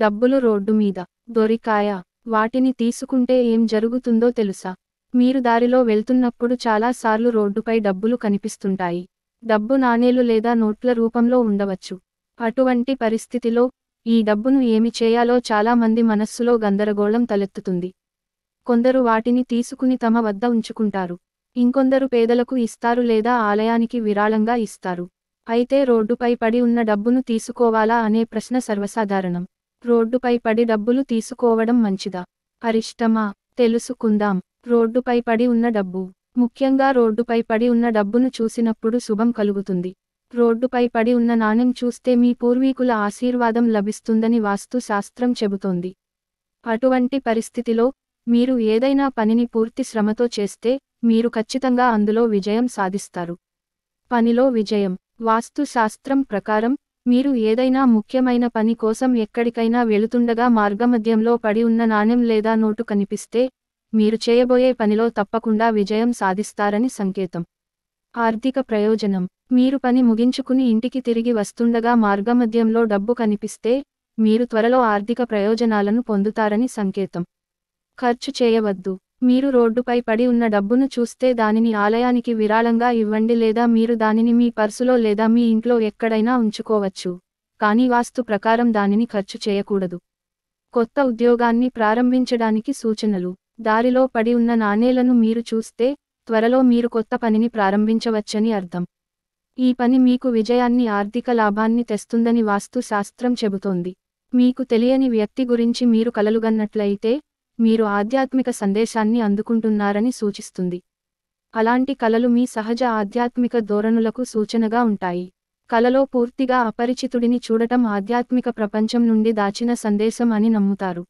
డబ్బులు రోడ్డు మీద దొరికాయా వాటిని తీసుకుంటే ఏం జరుగుతుందో తెలుసా మీరు దారిలో వెళ్తున్నప్పుడు చాలాసార్లు రోడ్డుపై డబ్బులు కనిపిస్తుంటాయి డబ్బు నాణేలు లేదా నోట్ల రూపంలో ఉండవచ్చు అటువంటి పరిస్థితిలో ఈ డబ్బును ఏమి చేయాలో చాలామంది మనస్సులో గందరగోళం తలెత్తుతుంది కొందరు వాటిని తీసుకుని తమ వద్ద ఉంచుకుంటారు ఇంకొందరు పేదలకు ఇస్తారు లేదా ఆలయానికి విరాళంగా ఇస్తారు అయితే రోడ్డుపై పడి ఉన్న డబ్బును తీసుకోవాలా అనే ప్రశ్న సర్వసాధారణం రోడ్డుపై పడి డబ్బులు తీసుకోవడం మంచిదా అరిష్టమా తెలుసుకుందాం రోడ్డుపై పడి ఉన్న డబ్బు ముఖ్యంగా రోడ్డుపై పడి ఉన్న డబ్బును చూసినప్పుడు శుభం కలుగుతుంది రోడ్డుపై పడి ఉన్న నాణ్యం చూస్తే మీ పూర్వీకుల ఆశీర్వాదం లభిస్తుందని వాస్తు శాస్త్రం చెబుతోంది అటువంటి పరిస్థితిలో మీరు ఏదైనా పనిని పూర్తి శ్రమతో చేస్తే మీరు ఖచ్చితంగా అందులో విజయం సాధిస్తారు పనిలో విజయం వాస్తు శాస్త్రం ప్రకారం మీరు ఏదైనా ముఖ్యమైన పని కోసం ఎక్కడికైనా వెళుతుండగా మార్గమధ్యంలో పడి ఉన్న నాణ్యం లేదా నోటు కనిపిస్తే మీరు చేయబోయే పనిలో తప్పకుండా విజయం సాధిస్తారని సంకేతం ఆర్థిక ప్రయోజనం మీరు పని ముగించుకుని ఇంటికి తిరిగి వస్తుండగా మార్గమధ్యంలో డబ్బు కనిపిస్తే మీరు త్వరలో ఆర్థిక ప్రయోజనాలను పొందుతారని సంకేతం ఖర్చు చేయవద్దు మీరు రోడ్డుపై పడి ఉన్న డబ్బును చూస్తే దానిని ఆలయానికి విరాళంగా ఇవ్వండి లేదా మీరు దానిని మీ పర్సులో లేదా మీ ఇంట్లో ఎక్కడైనా ఉంచుకోవచ్చు కానీ వాస్తు ప్రకారం దానిని ఖర్చు చేయకూడదు కొత్త ఉద్యోగాన్ని ప్రారంభించడానికి సూచనలు దారిలో పడి ఉన్న నాణేలను మీరు చూస్తే త్వరలో మీరు కొత్త పనిని ప్రారంభించవచ్చని అర్థం ఈ పని మీకు విజయాన్ని ఆర్థిక లాభాన్ని తెస్తుందని వాస్తు శాస్త్రం చెబుతోంది మీకు తెలియని వ్యక్తి గురించి మీరు కలలుగన్నట్లయితే మీరు ఆధ్యాత్మిక సందేశాన్ని అందుకుంటున్నారని సూచిస్తుంది అలాంటి కలలు మీ సహజ ఆధ్యాత్మిక ధోరణులకు సూచనగా ఉంటాయి కలలో పూర్తిగా అపరిచితుడిని చూడటం ఆధ్యాత్మిక ప్రపంచం నుండి దాచిన సందేశం అని నమ్ముతారు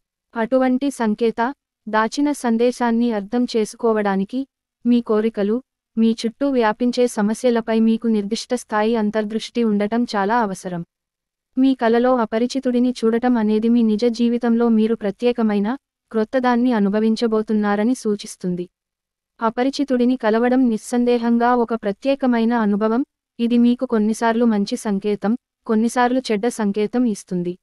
అటువంటి సంకేత దాచిన సందేశాన్ని అర్థం చేసుకోవడానికి మీ కోరికలు మీ చుట్టూ వ్యాపించే సమస్యలపై మీకు నిర్దిష్ట స్థాయి అంతర్దృష్టి ఉండటం చాలా అవసరం మీ కలలో అపరిచితుడిని చూడటం అనేది మీ నిజ జీవితంలో మీరు ప్రత్యేకమైన క్రొత్తదాన్ని అనుభవించబోతున్నారని సూచిస్తుంది అపరిచితుడిని కలవడం నిస్సందేహంగా ఒక ప్రత్యేకమైన అనుభవం ఇది మీకు కొన్నిసార్లు మంచి సంకేతం కొన్నిసార్లు చెడ్డ సంకేతం ఇస్తుంది